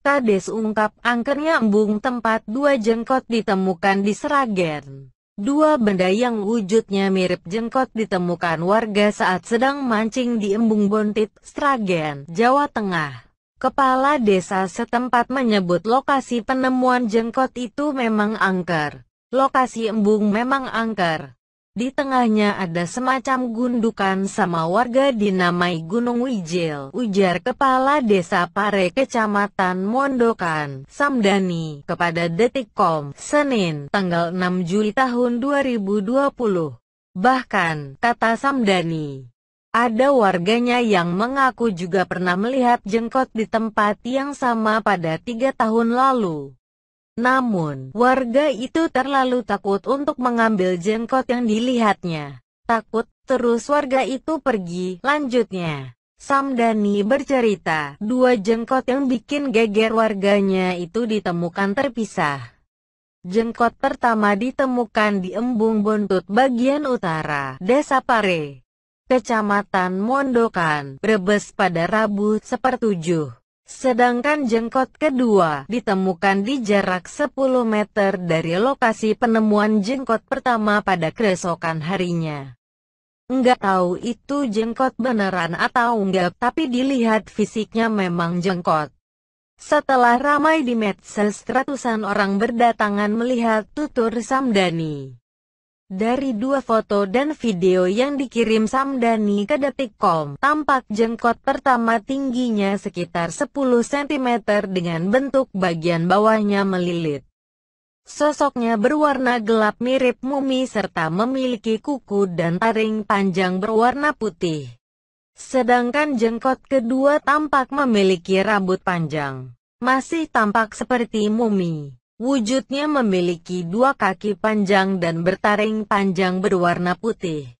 Kades ungkap angkernya embung tempat dua jengkot ditemukan di Seragen. Dua benda yang wujudnya mirip jengkot ditemukan warga saat sedang mancing di embung Bontit, Seragen, Jawa Tengah. Kepala desa setempat menyebut lokasi penemuan jengkot itu memang angker. Lokasi embung memang angker. Di tengahnya ada semacam gundukan sama warga dinamai Gunung Wijil, ujar Kepala Desa Pare Kecamatan Mondokan, Samdani, kepada Detikkom, Senin, tanggal 6 Juli tahun 2020. Bahkan, kata Samdani, ada warganya yang mengaku juga pernah melihat jengkot di tempat yang sama pada tiga tahun lalu. Namun, warga itu terlalu takut untuk mengambil jenggot yang dilihatnya. Takut, terus warga itu pergi, lanjutnya. Samdani bercerita, dua jengkot yang bikin geger warganya itu ditemukan terpisah. Jengkot pertama ditemukan di embung buntut bagian utara, Desa Pare, Kecamatan Mondokan, Brebes pada Rabu, sepertujuh. Sedangkan jengkot kedua ditemukan di jarak 10 meter dari lokasi penemuan jengkot pertama pada keresokan harinya. Enggak tahu itu jengkot beneran atau enggak, tapi dilihat fisiknya memang jengkot. Setelah ramai di medsos ratusan orang berdatangan melihat tutur Samdani. Dari dua foto dan video yang dikirim Samdani ke Detikcom, tampak jengkot pertama tingginya sekitar 10 cm dengan bentuk bagian bawahnya melilit. Sosoknya berwarna gelap mirip mumi serta memiliki kuku dan taring panjang berwarna putih. Sedangkan jengkot kedua tampak memiliki rambut panjang. Masih tampak seperti mumi. Wujudnya memiliki dua kaki panjang dan bertaring panjang berwarna putih.